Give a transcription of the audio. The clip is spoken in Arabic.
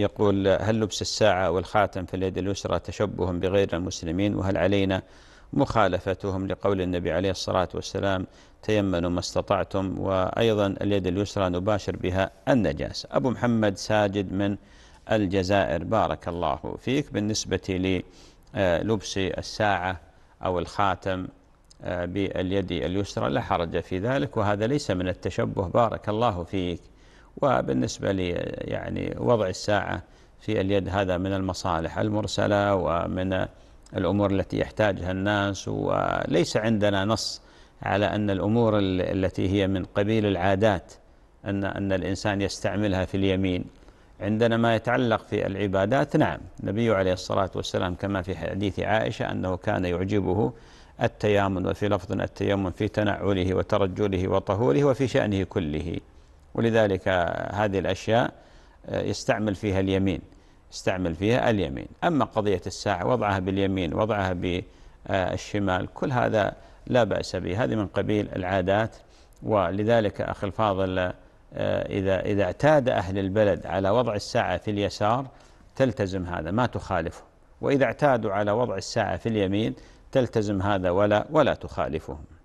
يقول هل لبس الساعة والخاتم في اليد اليسرى تشبه بغير المسلمين وهل علينا مخالفتهم لقول النبي عليه الصلاة والسلام تيمنوا ما استطعتم وأيضا اليد اليسرى نباشر بها النجاسة أبو محمد ساجد من الجزائر بارك الله فيك بالنسبة للبس آه، الساعة أو الخاتم آه، باليد اليسرى لا حرج في ذلك وهذا ليس من التشبه بارك الله فيك وبالنسبة لي يعني وضع الساعة في اليد هذا من المصالح المرسلة ومن الأمور التي يحتاجها الناس وليس عندنا نص على أن الأمور التي هي من قبيل العادات أن أن الإنسان يستعملها في اليمين عندنا ما يتعلق في العبادات نعم النبي عليه الصلاة والسلام كما في حديث عائشة أنه كان يعجبه التيامن وفي لفظ التيمم في تنعله وترجله وطهوره وفي شأنه كله ولذلك هذه الأشياء آه، يستعمل فيها اليمين يستعمل فيها اليمين أما قضية الساعة وضعها باليمين وضعها بالشمال كل هذا لا بأس به هذه من قبيل العادات ولذلك أخي الفاضل آه، إذا, إذا اعتاد أهل البلد على وضع الساعة في اليسار تلتزم هذا ما تخالفه وإذا اعتادوا على وضع الساعة في اليمين تلتزم هذا ولا ولا تخالفهم